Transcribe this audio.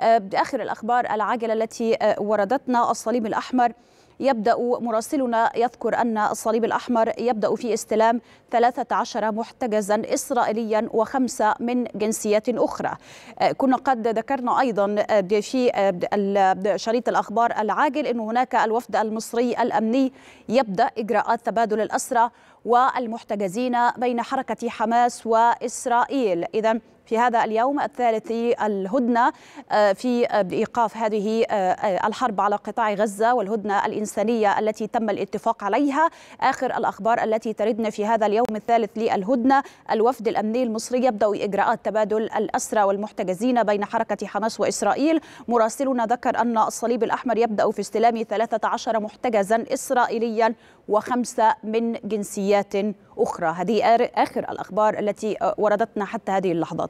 آه، باخر الاخبار العاجله التي آه، وردتنا الصليب الاحمر يبدأ مراسلنا يذكر أن الصليب الأحمر يبدأ في استلام 13 محتجزا إسرائيليا وخمسة من جنسيات أخرى آه، كنا قد ذكرنا أيضا في شريط الأخبار العاجل أن هناك الوفد المصري الأمني يبدأ إجراءات تبادل الأسرى والمحتجزين بين حركة حماس وإسرائيل إذا في هذا اليوم الثالث الهدنة آه، في إيقاف هذه آه، الحرب على قطاع غزة والهدنة الإنسانية التي تم الاتفاق عليها آخر الأخبار التي تردنا في هذا اليوم الثالث للهدنة الوفد الأمني المصري يبدأ إجراءات تبادل الأسرى والمحتجزين بين حركة حماس وإسرائيل مراسلنا ذكر أن الصليب الأحمر يبدأ في استلام 13 محتجزا إسرائيليا وخمسة من جنسيات تحديات أخرى هذه آخر الأخبار التي آه، وردتنا حتى هذه اللحظات